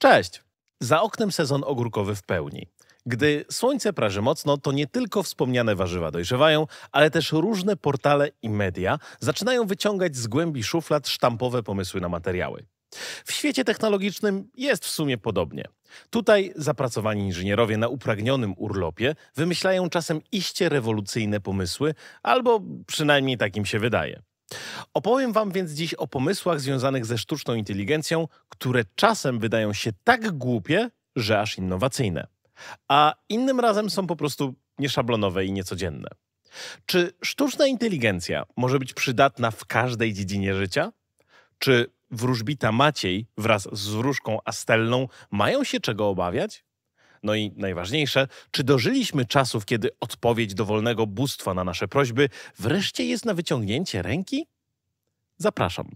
Cześć! Za oknem sezon ogórkowy w pełni. Gdy słońce praży mocno, to nie tylko wspomniane warzywa dojrzewają, ale też różne portale i media zaczynają wyciągać z głębi szuflad sztampowe pomysły na materiały. W świecie technologicznym jest w sumie podobnie. Tutaj zapracowani inżynierowie na upragnionym urlopie wymyślają czasem iście rewolucyjne pomysły, albo przynajmniej takim się wydaje. Opowiem Wam więc dziś o pomysłach związanych ze sztuczną inteligencją, które czasem wydają się tak głupie, że aż innowacyjne, a innym razem są po prostu nieszablonowe i niecodzienne. Czy sztuczna inteligencja może być przydatna w każdej dziedzinie życia? Czy wróżbita Maciej wraz z wróżką Astelną mają się czego obawiać? No i najważniejsze, czy dożyliśmy czasów, kiedy odpowiedź dowolnego bóstwa na nasze prośby wreszcie jest na wyciągnięcie ręki? Zapraszam.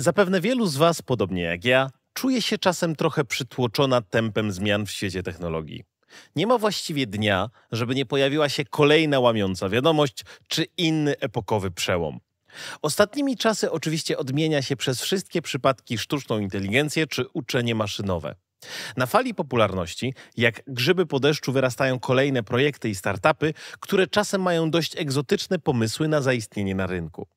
Zapewne wielu z Was, podobnie jak ja, czuje się czasem trochę przytłoczona tempem zmian w świecie technologii. Nie ma właściwie dnia, żeby nie pojawiła się kolejna łamiąca wiadomość czy inny epokowy przełom. Ostatnimi czasy oczywiście odmienia się przez wszystkie przypadki sztuczną inteligencję czy uczenie maszynowe. Na fali popularności, jak grzyby po deszczu, wyrastają kolejne projekty i startupy, które czasem mają dość egzotyczne pomysły na zaistnienie na rynku.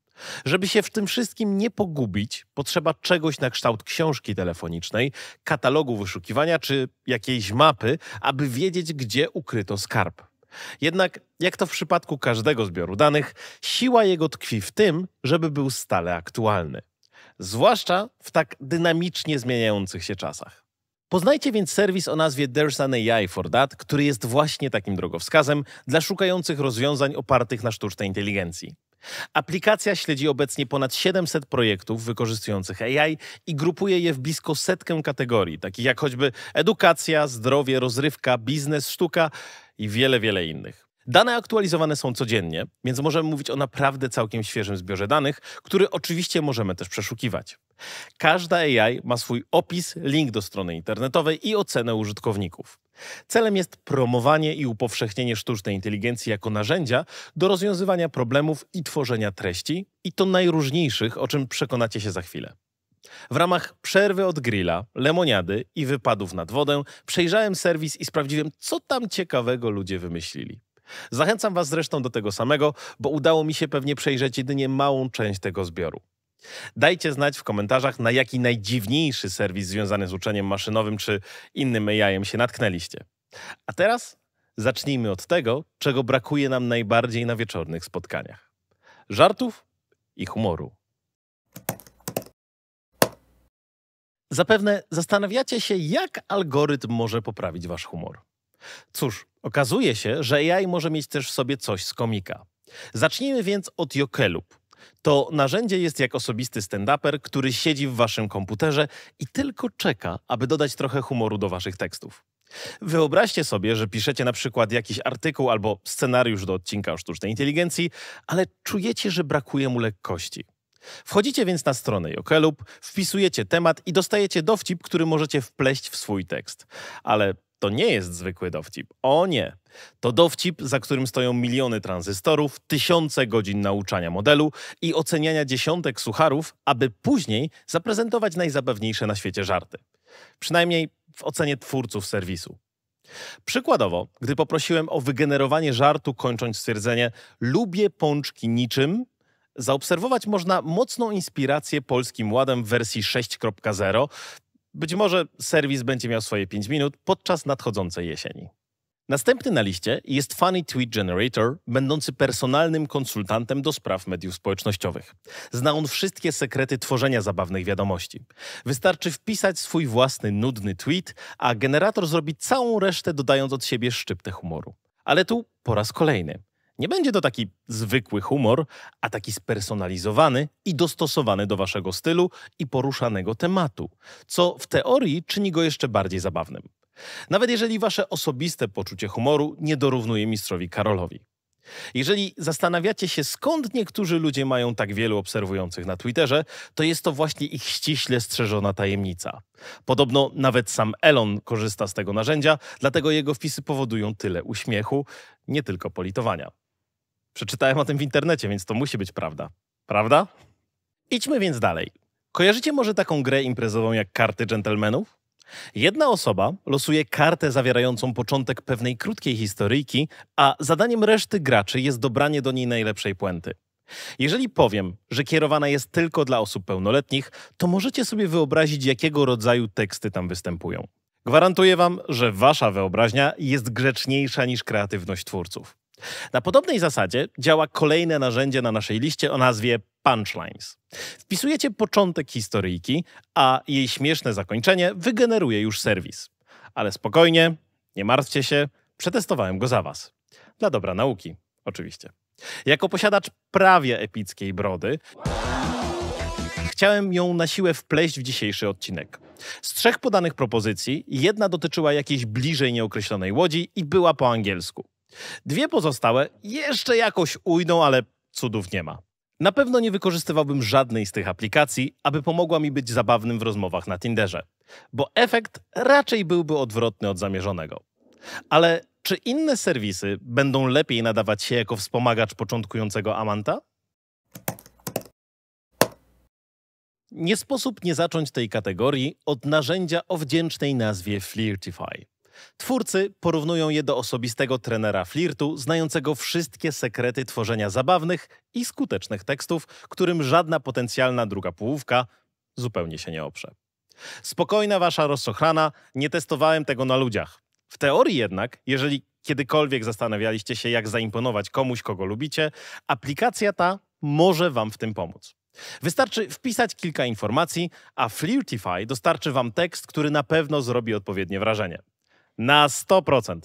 Żeby się w tym wszystkim nie pogubić, potrzeba czegoś na kształt książki telefonicznej, katalogu wyszukiwania czy jakiejś mapy, aby wiedzieć, gdzie ukryto skarb. Jednak, jak to w przypadku każdego zbioru danych, siła jego tkwi w tym, żeby był stale aktualny. Zwłaszcza w tak dynamicznie zmieniających się czasach. Poznajcie więc serwis o nazwie There's an AI for That, który jest właśnie takim drogowskazem dla szukających rozwiązań opartych na sztucznej inteligencji. Aplikacja śledzi obecnie ponad 700 projektów wykorzystujących AI i grupuje je w blisko setkę kategorii, takich jak choćby edukacja, zdrowie, rozrywka, biznes, sztuka i wiele, wiele innych. Dane aktualizowane są codziennie, więc możemy mówić o naprawdę całkiem świeżym zbiorze danych, który oczywiście możemy też przeszukiwać. Każda AI ma swój opis, link do strony internetowej i ocenę użytkowników. Celem jest promowanie i upowszechnienie sztucznej inteligencji jako narzędzia do rozwiązywania problemów i tworzenia treści, i to najróżniejszych, o czym przekonacie się za chwilę. W ramach przerwy od grilla, lemoniady i wypadów nad wodę przejrzałem serwis i sprawdziłem, co tam ciekawego ludzie wymyślili. Zachęcam Was zresztą do tego samego, bo udało mi się pewnie przejrzeć jedynie małą część tego zbioru. Dajcie znać w komentarzach, na jaki najdziwniejszy serwis związany z uczeniem maszynowym czy innym ai się natknęliście. A teraz zacznijmy od tego, czego brakuje nam najbardziej na wieczornych spotkaniach: żartów i humoru. Zapewne zastanawiacie się, jak algorytm może poprawić wasz humor. Cóż, okazuje się, że AI może mieć też w sobie coś z komika. Zacznijmy więc od Jokelub. To narzędzie jest jak osobisty stand-uper, który siedzi w waszym komputerze i tylko czeka, aby dodać trochę humoru do waszych tekstów. Wyobraźcie sobie, że piszecie na przykład jakiś artykuł albo scenariusz do odcinka o sztucznej inteligencji, ale czujecie, że brakuje mu lekkości. Wchodzicie więc na stronę Jokelub, wpisujecie temat i dostajecie dowcip, który możecie wpleść w swój tekst. Ale to nie jest zwykły dowcip. O nie! To dowcip, za którym stoją miliony tranzystorów, tysiące godzin nauczania modelu i oceniania dziesiątek sucharów, aby później zaprezentować najzabawniejsze na świecie żarty. Przynajmniej w ocenie twórców serwisu. Przykładowo, gdy poprosiłem o wygenerowanie żartu, kończąc stwierdzenie: Lubię pączki niczym, zaobserwować można mocną inspirację Polskim Ładem w wersji 6.0. Być może serwis będzie miał swoje 5 minut podczas nadchodzącej jesieni. Następny na liście jest Funny Tweet Generator, będący personalnym konsultantem do spraw mediów społecznościowych. Zna on wszystkie sekrety tworzenia zabawnych wiadomości. Wystarczy wpisać swój własny nudny tweet, a generator zrobi całą resztę, dodając od siebie szczyptę humoru. Ale tu po raz kolejny. Nie będzie to taki zwykły humor, a taki spersonalizowany i dostosowany do waszego stylu i poruszanego tematu, co w teorii czyni go jeszcze bardziej zabawnym. Nawet jeżeli wasze osobiste poczucie humoru nie dorównuje mistrzowi Karolowi. Jeżeli zastanawiacie się, skąd niektórzy ludzie mają tak wielu obserwujących na Twitterze, to jest to właśnie ich ściśle strzeżona tajemnica. Podobno nawet sam Elon korzysta z tego narzędzia, dlatego jego wpisy powodują tyle uśmiechu, nie tylko politowania. Przeczytałem o tym w internecie, więc to musi być prawda. Prawda? Idźmy więc dalej. Kojarzycie może taką grę imprezową jak karty dżentelmenów? Jedna osoba losuje kartę zawierającą początek pewnej krótkiej historyjki, a zadaniem reszty graczy jest dobranie do niej najlepszej puenty. Jeżeli powiem, że kierowana jest tylko dla osób pełnoletnich, to możecie sobie wyobrazić, jakiego rodzaju teksty tam występują. Gwarantuję wam, że wasza wyobraźnia jest grzeczniejsza niż kreatywność twórców. Na podobnej zasadzie działa kolejne narzędzie na naszej liście o nazwie punchlines. Wpisujecie początek historyjki, a jej śmieszne zakończenie wygeneruje już serwis. Ale spokojnie, nie martwcie się, przetestowałem go za was. Dla dobra nauki, oczywiście. Jako posiadacz prawie epickiej brody, chciałem ją na siłę wpleść w dzisiejszy odcinek. Z trzech podanych propozycji jedna dotyczyła jakiejś bliżej nieokreślonej łodzi i była po angielsku. Dwie pozostałe jeszcze jakoś ujdą, ale cudów nie ma. Na pewno nie wykorzystywałbym żadnej z tych aplikacji, aby pomogła mi być zabawnym w rozmowach na Tinderze, bo efekt raczej byłby odwrotny od zamierzonego. Ale czy inne serwisy będą lepiej nadawać się jako wspomagacz początkującego amanta? Nie sposób nie zacząć tej kategorii od narzędzia o wdzięcznej nazwie Flirtify. Twórcy porównują je do osobistego trenera flirtu, znającego wszystkie sekrety tworzenia zabawnych i skutecznych tekstów, którym żadna potencjalna druga połówka zupełnie się nie oprze. Spokojna wasza rozsochrana, nie testowałem tego na ludziach. W teorii jednak, jeżeli kiedykolwiek zastanawialiście się, jak zaimponować komuś, kogo lubicie, aplikacja ta może wam w tym pomóc. Wystarczy wpisać kilka informacji, a Flirtify dostarczy Wam tekst, który na pewno zrobi odpowiednie wrażenie. Na 100%.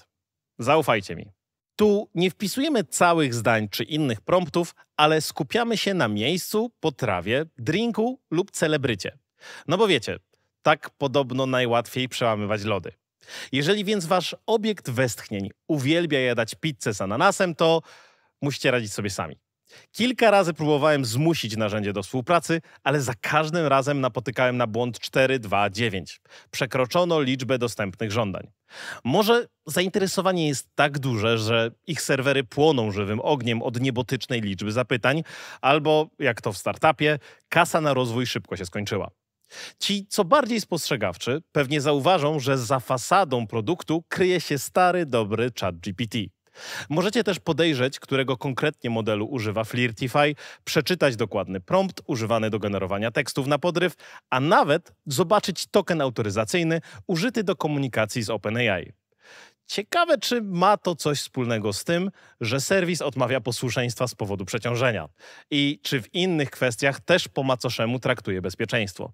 Zaufajcie mi. Tu nie wpisujemy całych zdań czy innych promptów, ale skupiamy się na miejscu, potrawie, drinku lub celebrycie. No bo wiecie, tak podobno najłatwiej przełamywać lody. Jeżeli więc wasz obiekt westchnień uwielbia jadać pizzę z ananasem, to musicie radzić sobie sami. Kilka razy próbowałem zmusić narzędzie do współpracy, ale za każdym razem napotykałem na błąd 429. Przekroczono liczbę dostępnych żądań. Może zainteresowanie jest tak duże, że ich serwery płoną żywym ogniem od niebotycznej liczby zapytań, albo jak to w startupie, kasa na rozwój szybko się skończyła. Ci, co bardziej spostrzegawczy, pewnie zauważą, że za fasadą produktu kryje się stary, dobry ChatGPT. Możecie też podejrzeć, którego konkretnie modelu używa Flirtify, przeczytać dokładny prompt używany do generowania tekstów na podryw, a nawet zobaczyć token autoryzacyjny użyty do komunikacji z OpenAI. Ciekawe, czy ma to coś wspólnego z tym, że serwis odmawia posłuszeństwa z powodu przeciążenia i czy w innych kwestiach też po macoszemu traktuje bezpieczeństwo.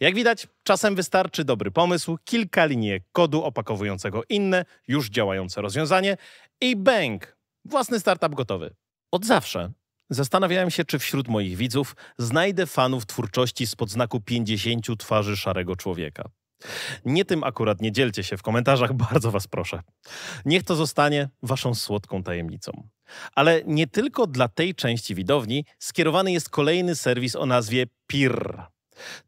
Jak widać, czasem wystarczy dobry pomysł, kilka linijek kodu opakowującego inne, już działające rozwiązanie i bang! Własny startup gotowy. Od zawsze zastanawiałem się, czy wśród moich widzów znajdę fanów twórczości spod znaku 50 twarzy szarego człowieka. Nie tym akurat nie dzielcie się w komentarzach, bardzo was proszę. Niech to zostanie waszą słodką tajemnicą. Ale nie tylko dla tej części widowni skierowany jest kolejny serwis o nazwie PIR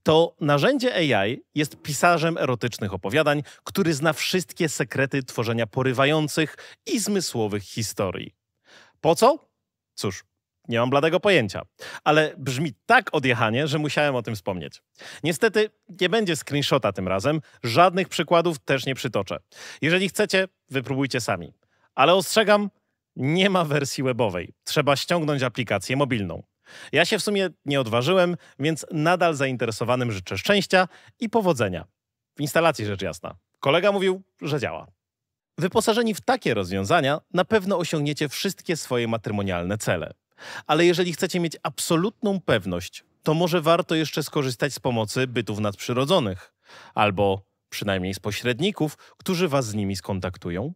to narzędzie AI jest pisarzem erotycznych opowiadań, który zna wszystkie sekrety tworzenia porywających i zmysłowych historii. Po co? Cóż, nie mam bladego pojęcia, ale brzmi tak odjechanie, że musiałem o tym wspomnieć. Niestety nie będzie screenshota tym razem, żadnych przykładów też nie przytoczę. Jeżeli chcecie, wypróbujcie sami. Ale ostrzegam, nie ma wersji webowej. Trzeba ściągnąć aplikację mobilną. Ja się w sumie nie odważyłem, więc nadal zainteresowanym życzę szczęścia i powodzenia. W instalacji rzecz jasna. Kolega mówił, że działa. Wyposażeni w takie rozwiązania, na pewno osiągniecie wszystkie swoje matrymonialne cele. Ale jeżeli chcecie mieć absolutną pewność, to może warto jeszcze skorzystać z pomocy bytów nadprzyrodzonych albo przynajmniej z pośredników, którzy was z nimi skontaktują.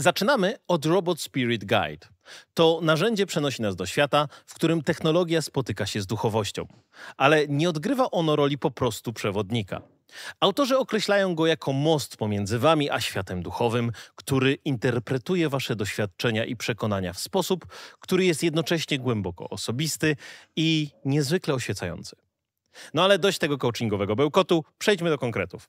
Zaczynamy od Robot Spirit Guide. To narzędzie przenosi nas do świata, w którym technologia spotyka się z duchowością, ale nie odgrywa ono roli po prostu przewodnika. Autorzy określają go jako most pomiędzy wami a światem duchowym, który interpretuje wasze doświadczenia i przekonania w sposób, który jest jednocześnie głęboko osobisty i niezwykle oświecający. No ale dość tego coachingowego bełkotu, przejdźmy do konkretów.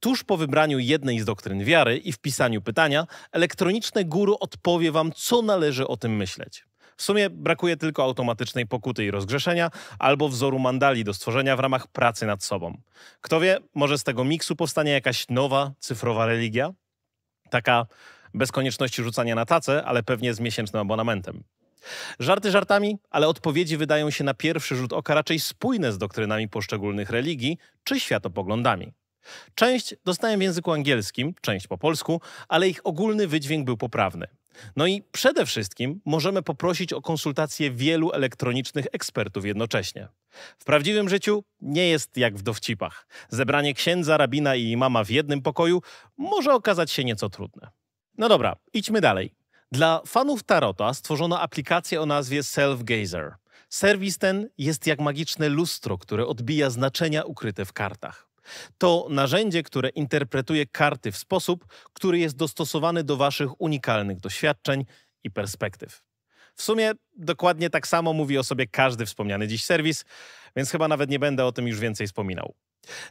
Tuż po wybraniu jednej z doktryn wiary i wpisaniu pytania, elektroniczne guru odpowie Wam, co należy o tym myśleć. W sumie brakuje tylko automatycznej pokuty i rozgrzeszenia, albo wzoru mandali do stworzenia w ramach pracy nad sobą. Kto wie, może z tego miksu powstanie jakaś nowa, cyfrowa religia? Taka bez konieczności rzucania na tacę, ale pewnie z miesięcznym abonamentem. Żarty żartami, ale odpowiedzi wydają się na pierwszy rzut oka raczej spójne z doktrynami poszczególnych religii czy światopoglądami. Część dostałem w języku angielskim, część po polsku, ale ich ogólny wydźwięk był poprawny. No i przede wszystkim możemy poprosić o konsultację wielu elektronicznych ekspertów jednocześnie. W prawdziwym życiu nie jest jak w dowcipach. Zebranie księdza, rabina i imama w jednym pokoju może okazać się nieco trudne. No dobra, idźmy dalej. Dla fanów Tarota stworzono aplikację o nazwie Self-Gazer. Serwis ten jest jak magiczne lustro, które odbija znaczenia ukryte w kartach. To narzędzie, które interpretuje karty w sposób, który jest dostosowany do Waszych unikalnych doświadczeń i perspektyw. W sumie dokładnie tak samo mówi o sobie każdy wspomniany dziś serwis, więc chyba nawet nie będę o tym już więcej wspominał.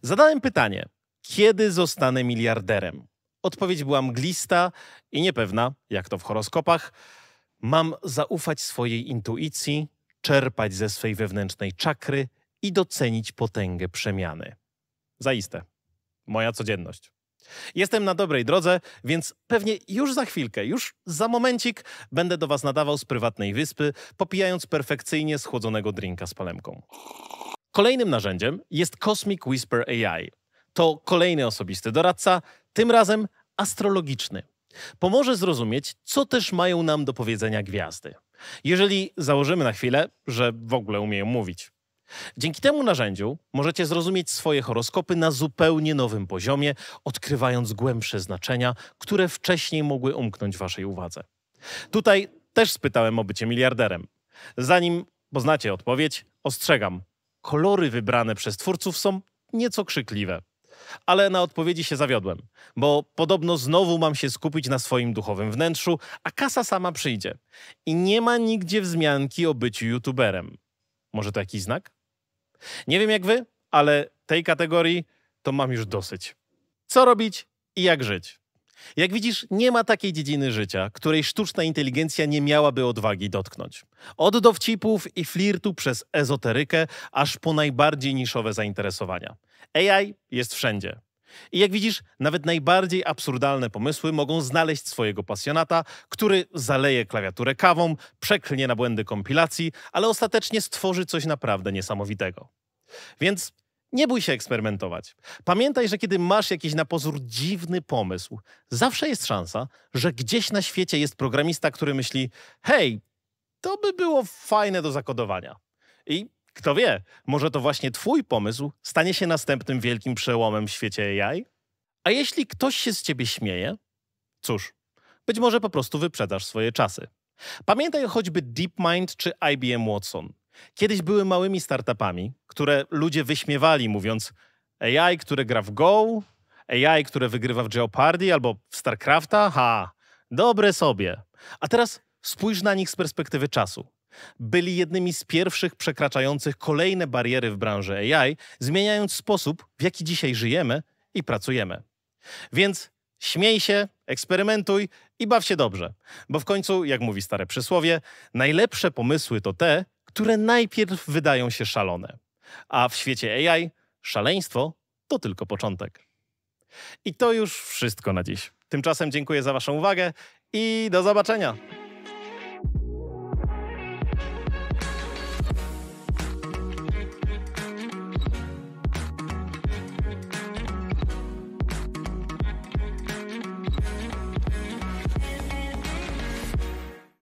Zadałem pytanie: kiedy zostanę miliarderem? Odpowiedź była mglista i niepewna, jak to w horoskopach. Mam zaufać swojej intuicji, czerpać ze swej wewnętrznej czakry i docenić potęgę przemiany. Zaiste. Moja codzienność. Jestem na dobrej drodze, więc pewnie już za chwilkę, już za momencik będę do Was nadawał z prywatnej wyspy, popijając perfekcyjnie schłodzonego drinka z palemką. Kolejnym narzędziem jest Cosmic Whisper AI. To kolejny osobisty doradca, tym razem astrologiczny. Pomoże zrozumieć, co też mają nam do powiedzenia gwiazdy. Jeżeli założymy na chwilę, że w ogóle umieją mówić. Dzięki temu narzędziu możecie zrozumieć swoje horoskopy na zupełnie nowym poziomie, odkrywając głębsze znaczenia, które wcześniej mogły umknąć Waszej uwadze. Tutaj też spytałem o bycie miliarderem. Zanim poznacie odpowiedź, ostrzegam: kolory wybrane przez twórców są nieco krzykliwe ale na odpowiedzi się zawiodłem, bo podobno znowu mam się skupić na swoim duchowym wnętrzu, a kasa sama przyjdzie. I nie ma nigdzie wzmianki o byciu youtuberem. Może to jakiś znak? Nie wiem jak wy, ale tej kategorii to mam już dosyć. Co robić i jak żyć? Jak widzisz, nie ma takiej dziedziny życia, której sztuczna inteligencja nie miałaby odwagi dotknąć. Od dowcipów i flirtu przez ezoterykę, aż po najbardziej niszowe zainteresowania. AI jest wszędzie. I jak widzisz, nawet najbardziej absurdalne pomysły mogą znaleźć swojego pasjonata, który zaleje klawiaturę kawą, przeklnie na błędy kompilacji, ale ostatecznie stworzy coś naprawdę niesamowitego. Więc nie bój się eksperymentować. Pamiętaj, że kiedy masz jakiś na pozór dziwny pomysł, zawsze jest szansa, że gdzieś na świecie jest programista, który myśli: hej, to by było fajne do zakodowania. I kto wie, może to właśnie Twój pomysł stanie się następnym wielkim przełomem w świecie AI? A jeśli ktoś się z ciebie śmieje, cóż, być może po prostu wyprzedasz swoje czasy. Pamiętaj choćby DeepMind czy IBM Watson. Kiedyś były małymi startupami, które ludzie wyśmiewali, mówiąc AI, które gra w Go, AI, które wygrywa w Jeopardy albo w StarCrafta, ha, dobre sobie. A teraz spójrz na nich z perspektywy czasu. Byli jednymi z pierwszych przekraczających kolejne bariery w branży AI, zmieniając sposób, w jaki dzisiaj żyjemy i pracujemy. Więc śmiej się, eksperymentuj i baw się dobrze, bo w końcu, jak mówi stare przysłowie, najlepsze pomysły to te, które najpierw wydają się szalone. A w świecie AI szaleństwo to tylko początek. I to już wszystko na dziś. Tymczasem dziękuję za Waszą uwagę i do zobaczenia.